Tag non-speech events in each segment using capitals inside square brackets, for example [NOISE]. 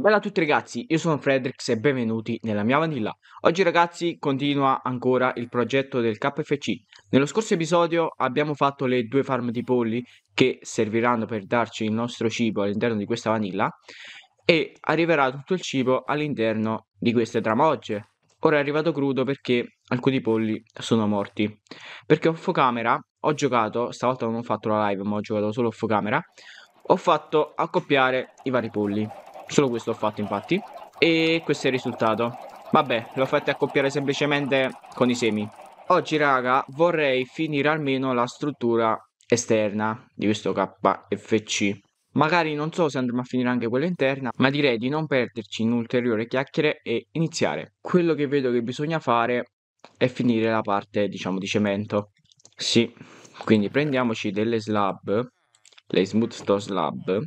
Bella a tutti ragazzi, io sono Fredrix e benvenuti nella mia vanilla. Oggi ragazzi continua ancora il progetto del KFC. Nello scorso episodio abbiamo fatto le due farm di polli che serviranno per darci il nostro cibo all'interno di questa vanilla e arriverà tutto il cibo all'interno di queste tramogge. Ora è arrivato crudo perché alcuni polli sono morti. Perché off camera ho giocato, stavolta non ho fatto la live ma ho giocato solo off camera, ho fatto accoppiare i vari polli Solo questo ho fatto infatti. E questo è il risultato. Vabbè, l'ho fatta accoppiare semplicemente con i semi. Oggi raga vorrei finire almeno la struttura esterna di questo KFC. Magari non so se andremo a finire anche quella interna, ma direi di non perderci in ulteriori chiacchiere e iniziare. Quello che vedo che bisogna fare è finire la parte, diciamo, di cemento. Sì, quindi prendiamoci delle slab le Smooth Toast Lab.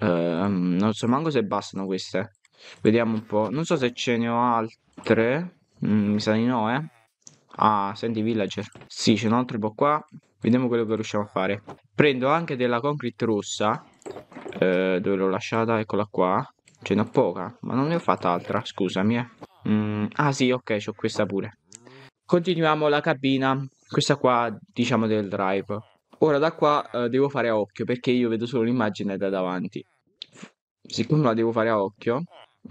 Uh, non so manco se bastano queste. Vediamo un po'. Non so se ce ne ho altre. Mm, mi sa di no, eh. Ah, senti villager. Sì, ce n'è un altro po' qua. Vediamo quello che riusciamo a fare. Prendo anche della concrete rossa. Eh, dove l'ho lasciata? Eccola qua. Ce n'ho poca, ma non ne ho fatta altra, scusami. Eh. Mm, ah sì, ok, c'ho questa pure. Continuiamo la cabina. Questa qua, diciamo, del drive. Ora da qua eh, devo fare a occhio perché io vedo solo l'immagine da davanti. Siccome la devo fare a occhio,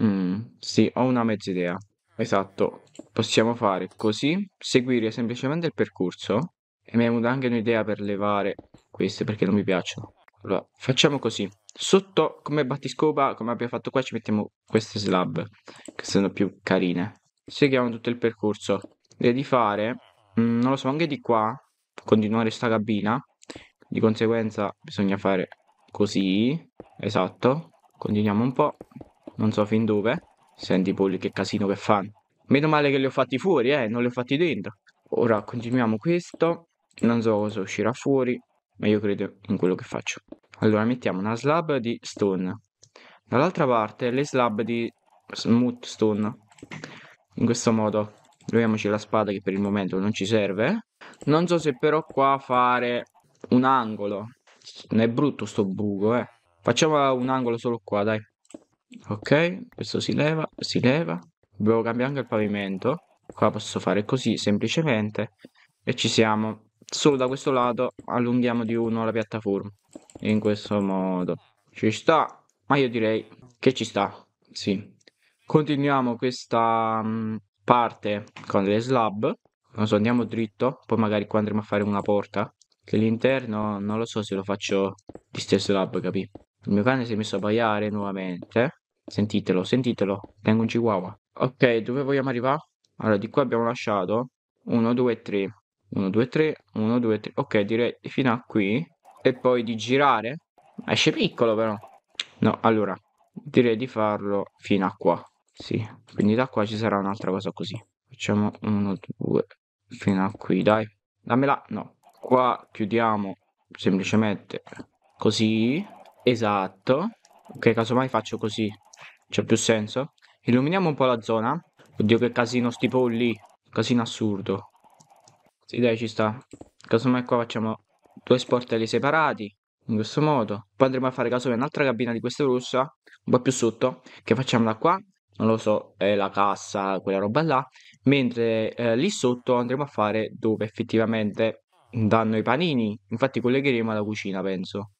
mm, sì, ho una mezza idea. Esatto, possiamo fare così, seguire semplicemente il percorso e mi è venuta anche un'idea per levare queste perché non mi piacciono. Allora, facciamo così. Sotto, come battiscopa, come abbiamo fatto qua, ci mettiamo queste slab, che sono più carine. Seguiamo tutto il percorso. Direi di fare, mh, mm, non lo so, anche di qua, continuare sta cabina, di conseguenza bisogna fare così, esatto. Continuiamo un po', non so fin dove. Senti polli che casino che fanno. Meno male che li ho fatti fuori, eh, non li ho fatti dentro. Ora continuiamo questo, non so cosa uscirà fuori, ma io credo in quello che faccio. Allora mettiamo una slab di stone, dall'altra parte le slab di smooth stone. In questo modo, proviamoci la spada che per il momento non ci serve. Non so se però qua fare un angolo. Non è brutto sto buco, eh. Facciamo un angolo solo qua, dai. Ok, questo si leva, si leva. Devo cambiare anche il pavimento. Qua posso fare così, semplicemente. E ci siamo. Solo da questo lato allunghiamo di uno la piattaforma. In questo modo. Ci sta. Ma io direi che ci sta. Sì. Continuiamo questa mm, parte con le slab. Non so, andiamo dritto. Poi magari qua andremo a fare una porta che l'interno non lo so se lo faccio di stesso lab capì il mio cane si è messo a baiare nuovamente sentitelo sentitelo tengo un chihuahua ok dove vogliamo arrivare allora di qua abbiamo lasciato 1 2 3 1 2 3 1 2 3 ok direi fino a qui e poi di girare esce piccolo però no allora direi di farlo fino a qua sì quindi da qua ci sarà un'altra cosa così facciamo 1 2 fino a qui dai dammela no qua chiudiamo semplicemente così esatto ok casomai faccio così c'è più senso illuminiamo un po' la zona oddio che casino sti polli casino assurdo sì dai ci sta casomai qua facciamo due sportelli separati in questo modo poi andremo a fare casomai un'altra cabina di questa russa un po' più sotto che facciamo da qua non lo so, è la cassa, quella roba là, mentre eh, lì sotto andremo a fare dove effettivamente danno i panini, infatti collegheremo alla cucina, penso.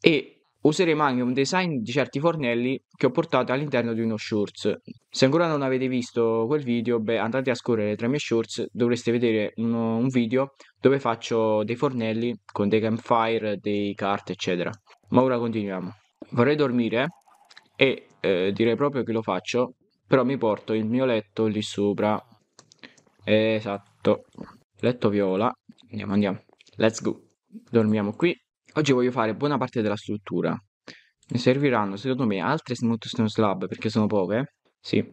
E useremo anche un design di certi fornelli che ho portato all'interno di uno shorts. Se ancora non avete visto quel video, beh, andate a scorrere tra i miei shorts, dovreste vedere un, un video dove faccio dei fornelli con dei campfire, dei cart, eccetera. Ma ora continuiamo. Vorrei dormire e eh, direi proprio che lo faccio, però mi porto il mio letto lì sopra. Esatto, letto viola Andiamo, andiamo. Let's go. Dormiamo qui. Oggi voglio fare buona parte della struttura. Mi serviranno, secondo me, altre smooth stone slab, perché sono poche. Sì.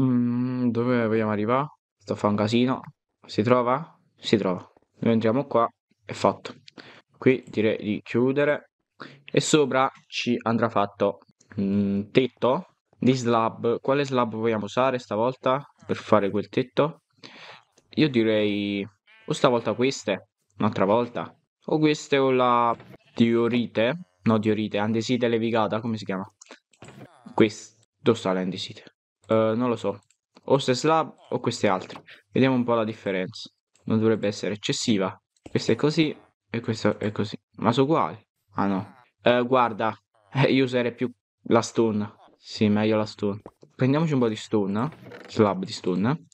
Mm, dove vogliamo arrivare? Sto a fare un casino. Si trova? Si trova. Noi entriamo qua. È fatto. Qui direi di chiudere. E sopra ci andrà fatto mm, tetto di slab. Quale slab vogliamo usare stavolta per fare quel tetto? Io direi o stavolta queste, un'altra volta. O queste o la diorite, no diorite, andesite levigata, come si chiama? Questo sta l'andesite. Uh, non lo so. O queste slab o queste altre. Vediamo un po' la differenza. Non dovrebbe essere eccessiva. Questa è così e questa è così. Ma sono uguali. Ah no. Uh, guarda, eh, io userei più la stone. Sì, meglio la stone. Prendiamoci un po' di stone, slab di stone,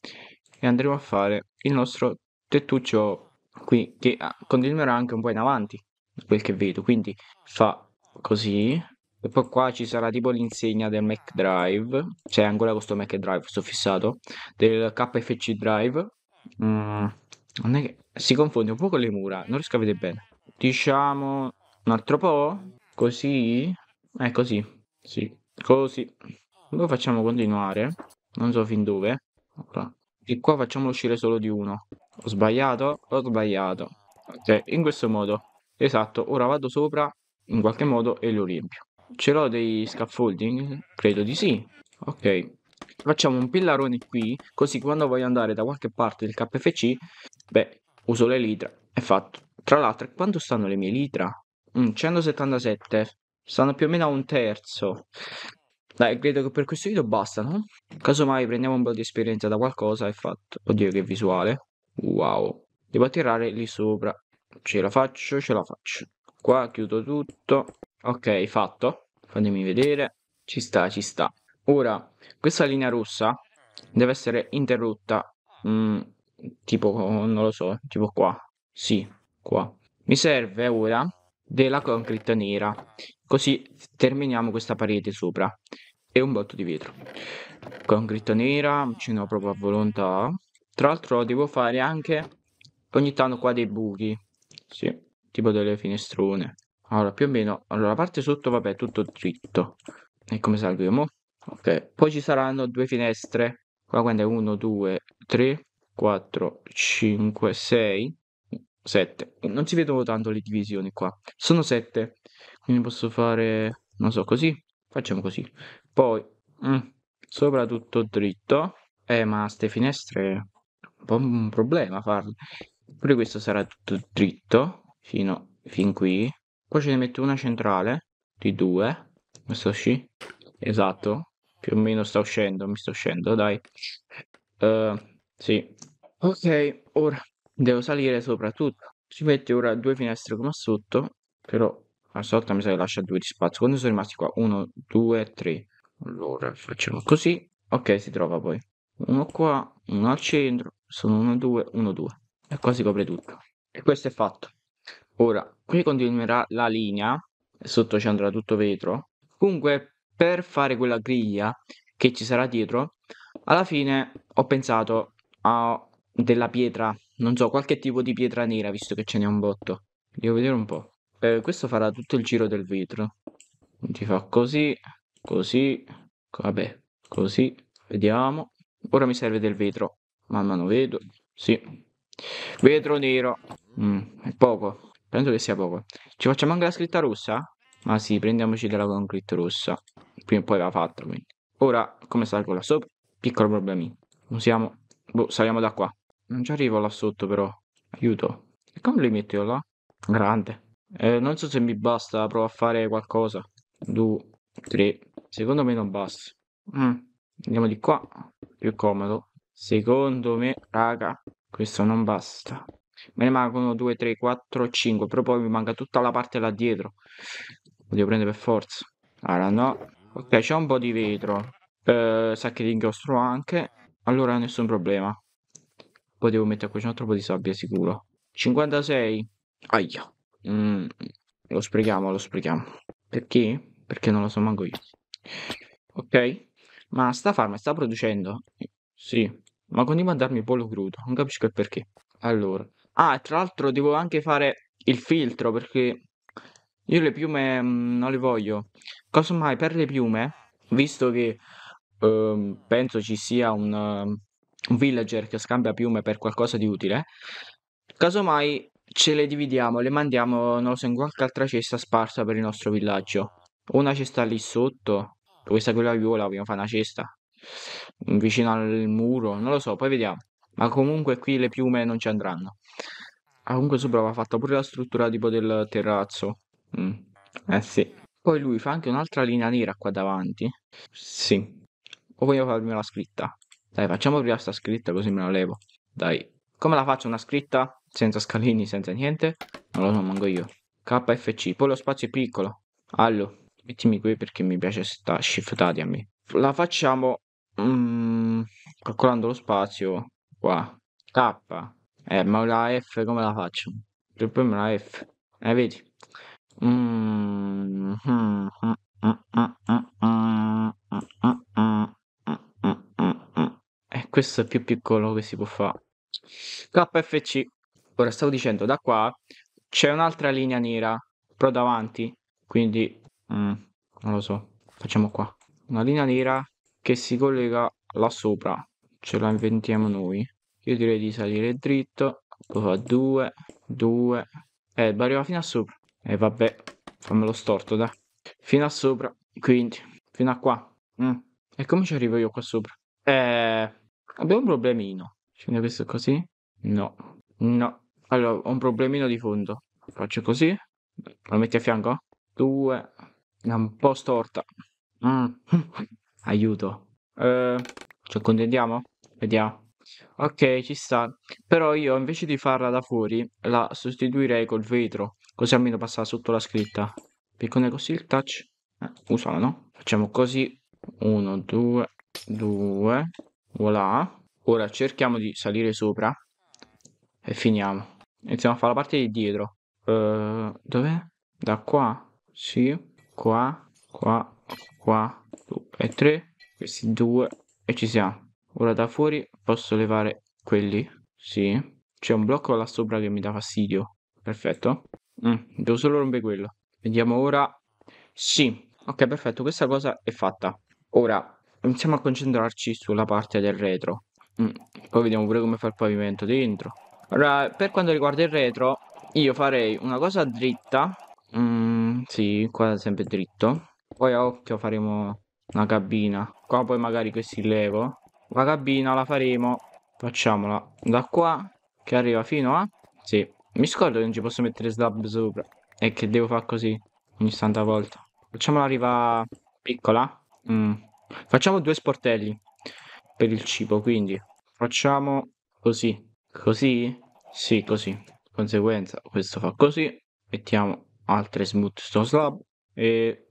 e andremo a fare il nostro tettuccio qui che ah, continuerà anche un po' in avanti quel che vedo quindi fa così e poi qua ci sarà tipo l'insegna del Mac Drive c'è ancora questo Mac Drive sto fissato del KFC Drive mm, non è che si confonde un po' con le mura non riesco a vedere bene diciamo un altro po' così è così sì così Poi facciamo continuare non so fin dove e qua facciamolo uscire solo di uno ho sbagliato? Ho sbagliato. Ok, cioè, in questo modo. Esatto, ora vado sopra in qualche modo e lo riempio. Ce l'ho dei scaffolding? Credo di sì. Ok, facciamo un pillarone qui, così quando voglio andare da qualche parte del KFC, beh, uso le litra. È fatto. Tra l'altro, quanto stanno le mie litra? Mm, 177. Stanno più o meno a un terzo. Dai, credo che per questo video basta, no? Casomai prendiamo un po' di esperienza da qualcosa è fatto. Oddio, che visuale. Wow. Devo tirare lì sopra. Ce la faccio, ce la faccio. Qua chiudo tutto. Ok, fatto. Fatemi vedere. Ci sta, ci sta. Ora, questa linea rossa deve essere interrotta. Mm, tipo, non lo so, tipo qua. Sì, qua. Mi serve ora della concrete nera. Così terminiamo questa parete sopra. E un botto di vetro. Concrete nera, ce n'ho proprio a volontà. Tra l'altro devo fare anche ogni tanto qua dei buchi, sì, tipo delle finestrone. Allora, più o meno, allora la parte sotto, vabbè, tutto dritto. E come salviamo? Ok, poi ci saranno due finestre. Qua quando è 1, 2, 3, 4, 5, 6, 7. Non si vedono tanto le divisioni qua. Sono 7. Quindi posso fare, non so, così. Facciamo così. Poi, mm, sopra tutto dritto. Eh, ma queste finestre po' un problema farlo. Pure questo sarà tutto dritto fino fin qui. Poi ce ne metto una centrale di due. Questo sì. Esatto. Più o meno sta uscendo, mi sta uscendo, dai. Uh, sì. Ok, ora devo salire soprattutto. tutto. Ci metti ora due finestre come sotto, però la sotto mi sa che lascia due di spazio. Quando sono rimasti qua? Uno, due, tre. Allora facciamo così. Ok, si trova poi. Uno qua, uno al centro, sono 1 2 1 2 e quasi copre tutto e questo è fatto ora qui continuerà la linea sotto ci andrà tutto vetro comunque per fare quella griglia che ci sarà dietro alla fine ho pensato a della pietra non so qualche tipo di pietra nera visto che ce n'è un botto devo vedere un po' eh, questo farà tutto il giro del vetro ti fa così così vabbè così vediamo ora mi serve del vetro Mamma non vedo. Sì. Vetro nero. Mm, è poco. Penso che sia poco. Ci facciamo anche la scritta rossa? Ma sì, prendiamoci della concrete rossa. Prima o poi va fatta, quindi. Ora, come salgo là sopra? Piccolo problemino. Usiamo... Boh, saliamo da qua. Non ci arrivo là sotto, però. Aiuto. E come li metto io là? Grande. Eh, non so se mi basta, provo a fare qualcosa. Due, tre. Secondo me non basta. Mm. Andiamo di qua. Più comodo. Secondo me, raga, questo non basta. Me ne mancano 2, 3, 4, 5. Però poi mi manca tutta la parte là dietro. Lo devo prendere per forza. Allora, no. Ok, c'è un po' di vetro. Eh, sacchi di inchiostro anche. Allora, nessun problema. Poi devo mettere qui un altro po' di sabbia, sicuro. 56. Aia. Mm, lo sprechiamo, lo sprechiamo. Perché? Perché non lo so manco io. Ok? Ma sta farma sta producendo? Sì. Ma continua a darmi pollo crudo, non capisco il perché. Allora, ah, tra l'altro devo anche fare il filtro perché io le piume mh, mm, non le voglio. Casomai per le piume, visto che ehm, penso ci sia un, um, ehm, un villager che scambia piume per qualcosa di utile, casomai ce le dividiamo, le mandiamo, non lo so, in qualche altra cesta sparsa per il nostro villaggio. Una cesta lì sotto, questa quella viola, vogliamo fare una cesta vicino al muro, non lo so, poi vediamo. Ma comunque qui le piume non ci andranno. Ah, comunque sopra va fatta pure la struttura tipo del terrazzo. Mm. Eh sì. Poi lui fa anche un'altra linea nera qua davanti. Sì. O voglio farmi la scritta? Dai, facciamo prima sta scritta così me la levo. Dai. Come la faccio una scritta? Senza scalini, senza niente? Non lo so, manco io. KFC. Poi lo spazio è piccolo. Allo, mettimi qui perché mi piace sta shiftati a me. La facciamo Mm, calcolando lo spazio, qua, K, eh, ma la F come la faccio? Che poi me la F, eh, vedi? Mm, e eh, questo è più piccolo che si può fare. KFC. Ora stavo dicendo, da qua c'è un'altra linea nera, però davanti, quindi mm, non lo so, facciamo qua. Una linea nera che si collega là sopra ce la inventiamo noi io direi di salire dritto poi fa 2 2 eh arriva fino a sopra e eh, vabbè fammelo storto dai fino a sopra quindi fino a qua mm. e come ci arrivo io qua sopra eh abbiamo un problemino scende questo così no no allora ho un problemino di fondo faccio così lo metti a fianco 2 è un po' storta mm. [LAUGHS] Aiuto. Eh, ci accontentiamo? Vediamo. Ok, ci sta. Però io invece di farla da fuori, la sostituirei col vetro. Così almeno passa sotto la scritta. Piccone così il touch. Eh, usala, no? Facciamo così. 1, 2, 2. Voilà. Ora cerchiamo di salire sopra. E finiamo. Iniziamo a fare la parte di dietro. Uh, dov'è? Da qua? Sì. Qua. Qua qua e tre, questi due e ci siamo ora da fuori posso levare quelli sì c'è un blocco là sopra che mi dà fastidio perfetto mm, devo solo rompere quello vediamo ora sì ok perfetto questa cosa è fatta ora iniziamo a concentrarci sulla parte del retro mm, poi vediamo pure come fa il pavimento dentro allora per quanto riguarda il retro io farei una cosa dritta mm, sì qua sempre dritto poi a occhio faremo una cabina. Qua poi magari questi levo. La cabina la faremo. Facciamola da qua che arriva fino a... Sì, mi scordo che non ci posso mettere slab sopra. E che devo fare così ogni tanta volta. Facciamola arriva piccola. Mm. Facciamo due sportelli per il cibo, quindi facciamo così. Così? Sì, così. Conseguenza, questo fa così. Mettiamo altre smooth stone slab e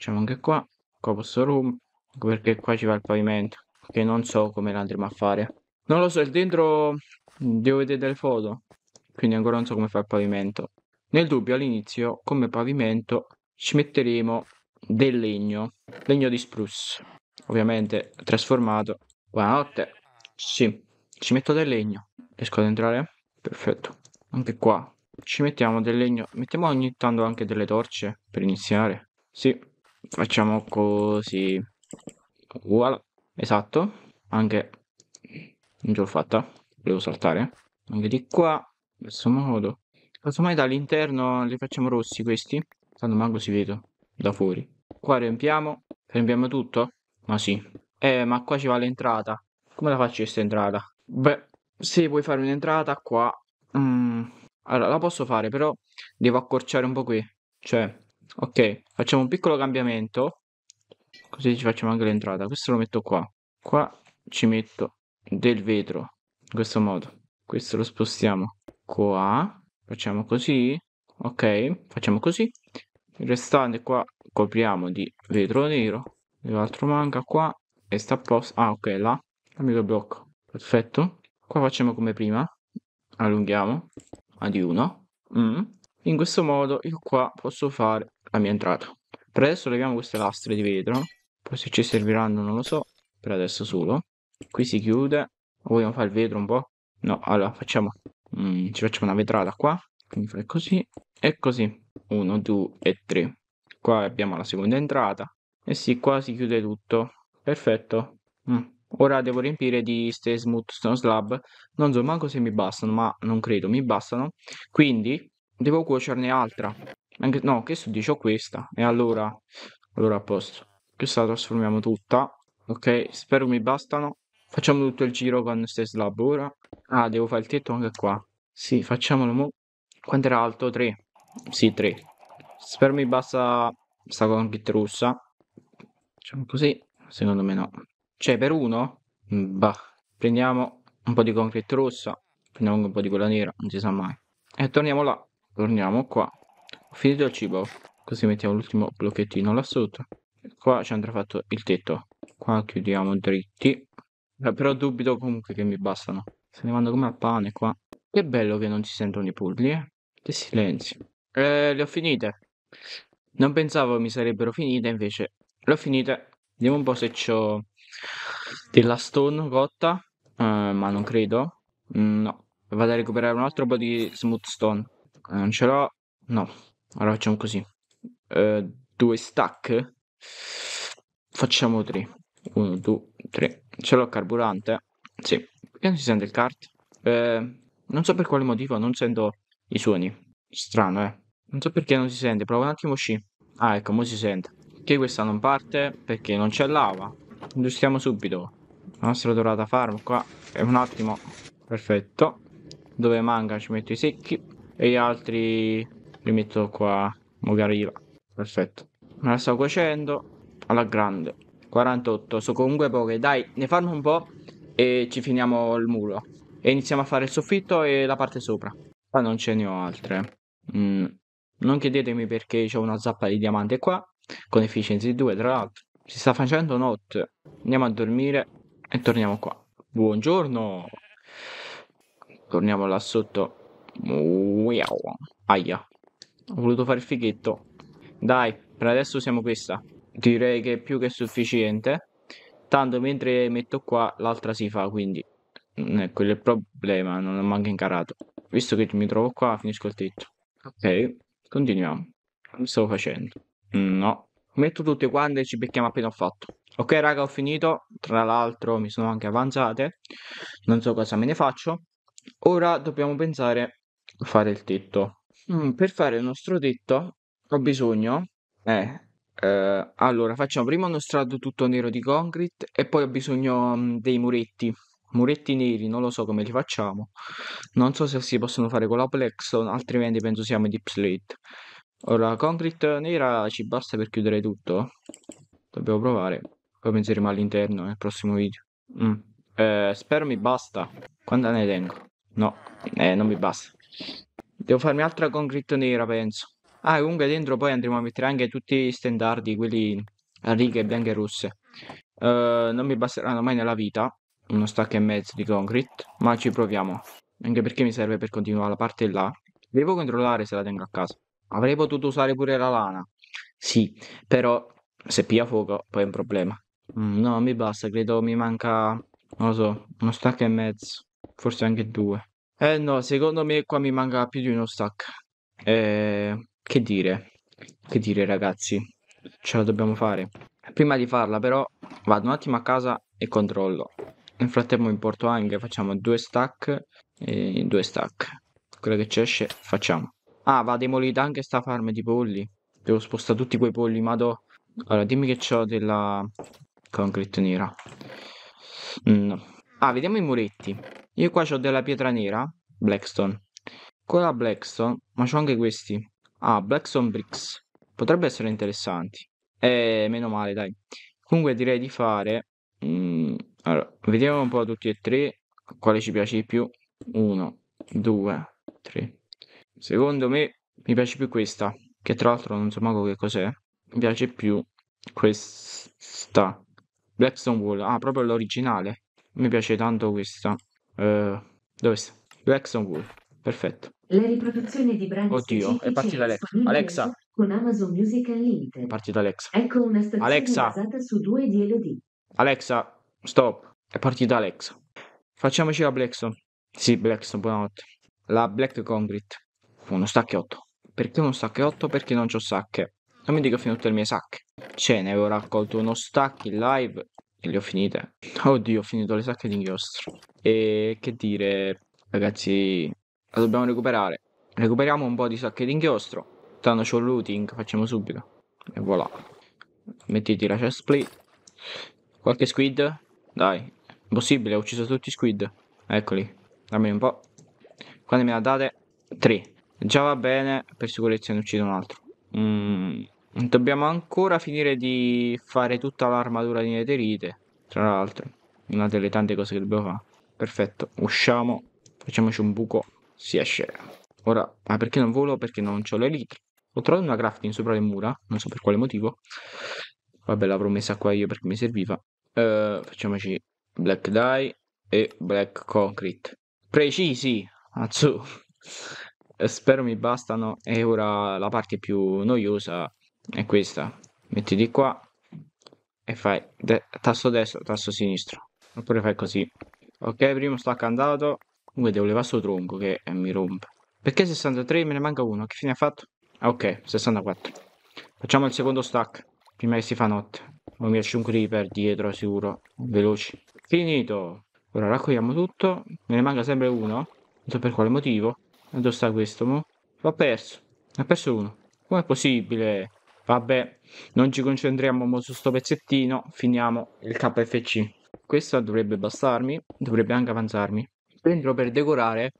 facciamo anche qua qua posso rompere perché qua ci va il pavimento che non so come l'andremo a fare non lo so il dentro mm, devo vedere delle foto quindi ancora non so come fa il pavimento nel dubbio all'inizio come pavimento ci metteremo del legno legno di spruce ovviamente trasformato buonanotte sì ci metto del legno riesco ad entrare perfetto anche qua ci mettiamo del legno mettiamo ogni tanto anche delle torce per iniziare sì facciamo così voilà esatto anche non ce l'ho fatta volevo saltare anche di qua in questo modo casomai dall'interno li facciamo rossi questi tanto manco si vedono da fuori qua riempiamo riempiamo tutto ma sì eh ma qua ci va l'entrata come la faccio questa entrata beh se vuoi fare un'entrata qua mm, allora la posso fare però devo accorciare un po' qui cioè Ok, facciamo un piccolo cambiamento, così ci facciamo anche l'entrata. Questo lo metto qua, qua ci metto del vetro, in questo modo. Questo lo spostiamo qua, facciamo così, ok, facciamo così. Il restante qua copriamo di vetro nero, l'altro manca qua e sta a posto. Ah, ok, là, amico blocco, perfetto. Qua facciamo come prima, allunghiamo a di 1. Mm. In questo modo io qua posso fare la ah, mia entrata. Per adesso leviamo queste lastre di vetro, poi se ci serviranno non lo so, per adesso solo. Qui si chiude, vogliamo fare il vetro un po'? No, allora facciamo, mm, ci facciamo una vetrata qua, quindi fai così e così, 1, 2 e 3. Qua abbiamo la seconda entrata, e sì, qua si chiude tutto, perfetto. Mm. Ora devo riempire di ste smooth stone slab, non so manco se mi bastano, ma non credo mi bastano, quindi devo cuocerne altra. Anche, no, che sto dice? Ho questa. E allora, allora a posto. Questa la trasformiamo tutta. Ok, spero mi bastano. Facciamo tutto il giro con queste slab ora. Ah, devo fare il tetto anche qua. Sì, facciamolo mo. Quanto era alto? 3. Sì, 3. Spero mi basta sta conchit russa. Facciamo così. Secondo me no. Cioè, per uno? Mm, bah. Prendiamo un po' di concrete rossa. Prendiamo un po' di quella nera, non si sa mai. E torniamo là. Torniamo qua. Ho finito il cibo, così mettiamo l'ultimo blocchettino là sotto. Qua ci andrà fatto il tetto. Qua chiudiamo dritti. Eh, però dubito comunque che mi bastano. Se ne vanno come a pane qua. Che bello che non si sentono i pulli, eh. Che silenzio. Eh, le ho finite. Non pensavo mi sarebbero finite, invece le ho finite. Vediamo un po' se ho della stone cotta, eh, ma non credo. Mm, no, vado a recuperare un altro po' di smooth stone. Eh, non ce l'ho. No, allora facciamo così. Uh, due stack? Facciamo tre. Uno, due, tre. Ce l'ho carburante? Sì. Perché non si sente il kart? Uh, eh, non so per quale motivo non sento i suoni. Strano, eh. Non so perché non si sente. Prova un attimo sci. Ah, ecco, mo si sente. Che questa non parte perché non c'è lava. Industriamo subito. La nostra dorata farm qua. E un attimo. Perfetto. Dove manca ci metto i secchi. E gli altri li metto qua, Mogariva, perfetto. Me la sto cuocendo alla grande, 48, sono comunque poche, dai, ne fanno un po' e ci finiamo il muro. E iniziamo a fare il soffitto e la parte sopra. Qua non ce ne ho altre. Mm. Non chiedetemi perché c'è una zappa di diamante qua, con efficienza di 2 tra l'altro. Si sta facendo notte. Andiamo a dormire e torniamo qua. Buongiorno! Torniamo là sotto. Wow. Aia. Ho voluto fare il fighetto. Dai, per adesso siamo questa. Direi che è più che sufficiente. Tanto mentre metto qua, l'altra si fa, quindi... Non mm, ecco, è quello il problema, non ho manco incarato. Visto che mi trovo qua, finisco il tetto. Ok, continuiamo. Come stavo facendo? No. Metto tutte quante e ci becchiamo appena ho fatto. Ok raga, ho finito. Tra l'altro mi sono anche avanzate. Non so cosa me ne faccio. Ora dobbiamo pensare a fare il tetto. Mm, per fare il nostro detto ho bisogno. Eh, eh, allora, facciamo prima uno strato tutto nero di concrete e poi ho bisogno mm, dei muretti. Muretti neri, non lo so come li facciamo. Non so se si possono fare con la Plexon, altrimenti penso siamo in deep slate. Ora, concrete nera ci basta per chiudere tutto. Dobbiamo provare. Poi penseremo all'interno nel prossimo video. Mm. Eh, spero mi basta. Quanta ne tengo? No, eh, non mi basta. Devo farmi altra concrete nera, penso. Ah, comunque dentro poi andremo a mettere anche tutti gli standardi, quelli a righe bianche e rosse. Uh, non mi basteranno mai nella vita uno stack e mezzo di concrete, ma ci proviamo. Anche perché mi serve per continuare la parte là. Devo controllare se la tengo a casa. Avrei potuto usare pure la lana. Sì, però se pia fuoco poi è un problema. Mm, no, mi basta, credo mi manca, non lo so, uno stack e mezzo, forse anche due. Eh no, secondo me qua mi manca più di uno stack. Eh, che dire? Che dire ragazzi? Ce la dobbiamo fare. Prima di farla però vado un attimo a casa e controllo. Nel frattempo importo anche, facciamo due stack e due stack. Quella che ci esce facciamo. Ah, va demolita anche sta farm di polli. Devo spostare tutti quei polli, ma do... Allora, dimmi che c'ho della concrete nera. Mm. Ah, vediamo i muretti. Io qua ho della pietra nera, Blackstone. Con la Blackstone, ma c'ho anche questi. Ah, Blackstone Bricks. Potrebbe essere interessanti. Eh, meno male, dai. Comunque direi di fare... Mm, allora, vediamo un po' tutti e tre quale ci piace di più. Uno, due, tre. Secondo me mi piace più questa, che tra l'altro non so manco che cos'è. Mi piace più questa. Blackstone Wall. Ah, proprio l'originale. Mi piace tanto questa. Eh, dove sta? Blackstone Wolf, Perfetto. La riproduzione di brani Oddio, è partita Alexa. Alexa. Con Amazon Music Unlimited. È partita Alexa. Ecco una stazione Alexa. basata su due di Elodie. Alexa, stop. È partita Alexa. Facciamoci la Blackstone. Sì, Blackstone, buonanotte. La Black Concrete. Uno stacchiotto. Perché uno stacchiotto? Perché non ho sacche. Non mi dico ho finito le mie sacche. Cioè, ne avevo raccolto uno stack in live e le ho finite. Oddio, ho finito le sacche di inchiostro. E che dire, ragazzi, la dobbiamo recuperare. Recuperiamo un po' di sacche di inchiostro. Tanto c'ho looting, facciamo subito. E voilà. Mettiti la chest plate. Qualche squid? Dai. Impossibile, ho ucciso tutti i squid. Eccoli. Dammi un po'. Quando me la date? 3. Già va bene, per sicurezza ne uccido un altro. Mmm... Dobbiamo ancora finire di fare tutta l'armatura di Neterite, tra l'altro. Una delle tante cose che dobbiamo fare. Perfetto, usciamo, facciamoci un buco, si esce. Ora, ma perché non volo? Perché non ho le liti. Ho trovato una crafting sopra le mura, non so per quale motivo. Vabbè, l'avrò messa qua io perché mi serviva. Uh, facciamoci black dye e black concrete. Precisi, azzu. [LAUGHS] Spero mi bastano è ora la parte più noiosa è questa metti di qua e fai de tasto destro tasto sinistro oppure fai così ok primo stacco andato comunque devo levare sto tronco che eh, mi rompe perché 63 me ne manca uno che fine ha fatto ah, ok 64 facciamo il secondo stack prima che si fa notte o mi esce un creeper dietro sicuro veloci finito ora raccogliamo tutto me ne manca sempre uno non so per quale motivo dove sta questo mo? l'ho perso ne ho perso uno com'è possibile Vabbè, non ci concentriamo su sto pezzettino, finiamo il KFC. Questo dovrebbe bastarmi, dovrebbe anche avanzarmi. Dentro per decorare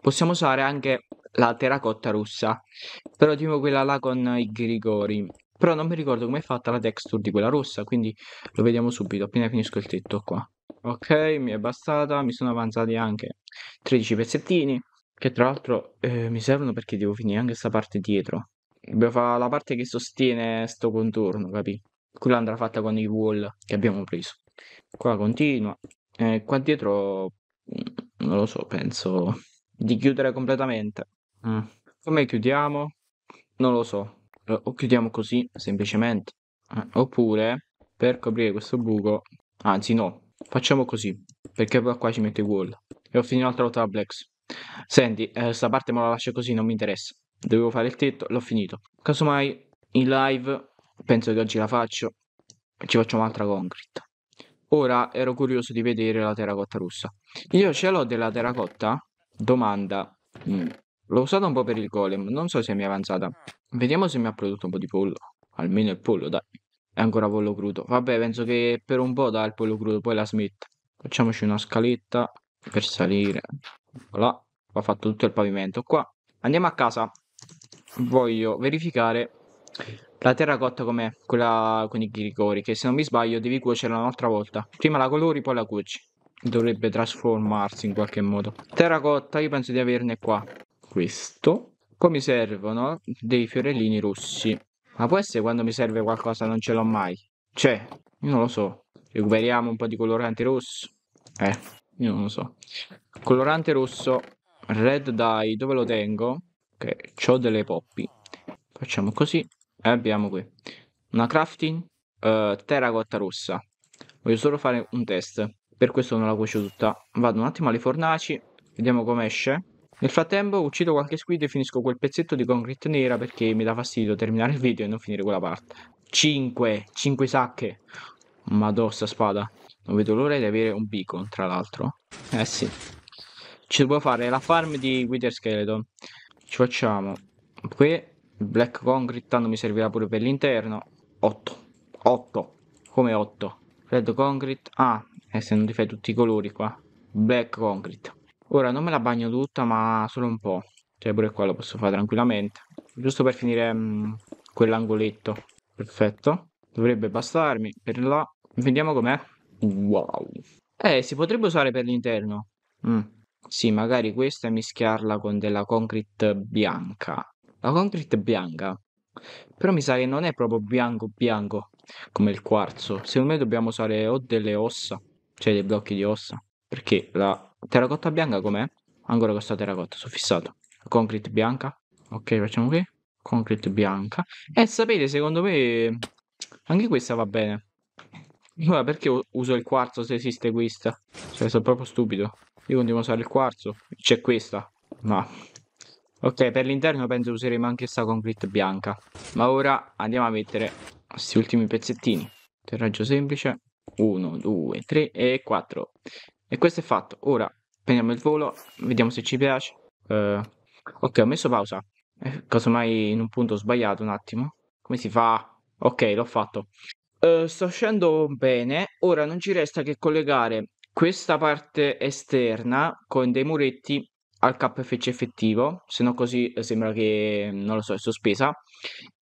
possiamo usare anche la terracotta russa, però tipo quella là con i grigori. Però non mi ricordo com'è fatta la texture di quella rossa, quindi lo vediamo subito, appena finisco il tetto qua. Ok, mi è bastata, mi sono avanzati anche 13 pezzettini, che tra l'altro eh, mi servono perché devo finire anche questa parte dietro. Dobbiamo fare la parte che sostiene sto contorno, capi? Quella andrà fatta con i wall che abbiamo preso. Qua continua. Eh, qua dietro, mm, non lo so, penso di chiudere completamente. Mm. Come chiudiamo? Non lo so. Eh, o chiudiamo così, semplicemente. Eh, oppure, per coprire questo buco, anzi no, facciamo così, perché poi qua ci metto i wall. E ho finito un'altra lotta a Blacks. Senti, eh, sta parte me la lascio così, non mi interessa dovevo fare il tetto, l'ho finito. Casomai in live penso che oggi la faccio, ci facciamo un'altra concrete. Ora ero curioso di vedere la terracotta russa. Io ce l'ho della terracotta? Domanda. Mm. L'ho usata un po' per il golem, non so se mi è avanzata. Vediamo se mi ha prodotto un po' di pollo. Almeno il pollo, dai. È ancora pollo crudo. Vabbè, penso che per un po' dà il pollo crudo, poi la smetta. Facciamoci una scaletta per salire. Voilà. Ho fatto tutto il pavimento qua. Andiamo a casa voglio verificare la terracotta com'è, quella con i grigori, che se non mi sbaglio devi cuocerla un'altra volta. Prima la colori, poi la cuoci. Dovrebbe trasformarsi in qualche modo. Terracotta, io penso di averne qua. Questo. Poi mi servono dei fiorellini rossi. Ma può essere quando mi serve qualcosa non ce l'ho mai. Cioè, io non lo so. Recuperiamo un po' di colorante rosso. Eh, io non lo so. Colorante rosso, red dye, dove lo tengo? Ok, ho delle poppy. Facciamo così. E eh, abbiamo qui una crafting uh, terracotta rossa. Voglio solo fare un test. Per questo non la cuocio tutta. Vado un attimo alle fornaci. Vediamo come esce. Nel frattempo uccido qualche squid e finisco quel pezzetto di concrete nera perché mi dà fastidio terminare il video e non finire quella parte. 5, 5 sacche. sta spada. Non vedo l'ora di avere un beacon, tra l'altro. Eh sì. Ci devo fare la farm di Wither Skeleton ci facciamo qui black concrete tanto mi servirà pure per l'interno 8 8 come 8 red concrete ah e se non ti fai tutti i colori qua black concrete ora non me la bagno tutta ma solo un po' cioè pure qua lo posso fare tranquillamente giusto per finire mm, quell'angoletto perfetto dovrebbe bastarmi per là vediamo com'è wow eh si potrebbe usare per l'interno mm. Sì, magari questa e mischiarla con della concrete bianca. La concrete bianca. Però mi sa che non è proprio bianco bianco come il quarzo. Secondo me dobbiamo usare o delle ossa, cioè dei blocchi di ossa. Perché la terracotta bianca com'è? Ancora questa terracotta, sono fissato. Concrete bianca. Ok, facciamo qui. Concrete bianca. E eh, sapete, secondo me anche questa va bene. Ma perché uso il quarzo se esiste questa? Cioè, sono proprio stupido. Io continuo a usare il quarzo. C'è questa. Ma... Ok, per l'interno penso useremo anche sta concrete bianca. Ma ora andiamo a mettere questi ultimi pezzettini. Terraggio semplice. 1, 2, 3 e 4. E questo è fatto. Ora prendiamo il volo, vediamo se ci piace. Uh, ok, ho messo pausa. Eh, casomai in un punto ho sbagliato un attimo. Come si fa? Ok, l'ho fatto. Uh, sto uscendo bene, ora non ci resta che collegare questa parte esterna con dei muretti al KFC effettivo, se no così eh, sembra che, mm, non lo so, è sospesa.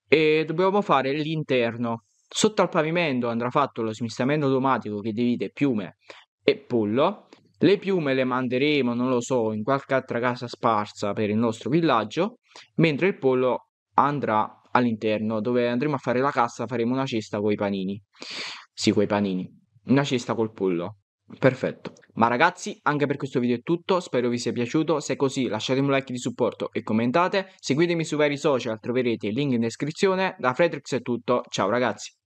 E dobbiamo fare l'interno. Sotto al pavimento andrà fatto lo smistamento automatico che divide piume e pollo. Le piume le manderemo, non lo so, in qualche altra casa sparsa per il nostro villaggio, mentre il pollo andrà all'interno, dove andremo a fare la cassa, faremo una cesta con i panini. Sì, con i panini. Una cesta col pollo. Perfetto. Ma ragazzi, anche per questo video è tutto, spero vi sia piaciuto, se è così lasciatemi un like di supporto e commentate, seguitemi sui vari social, troverete il link in descrizione, da Fredrix è tutto, ciao ragazzi!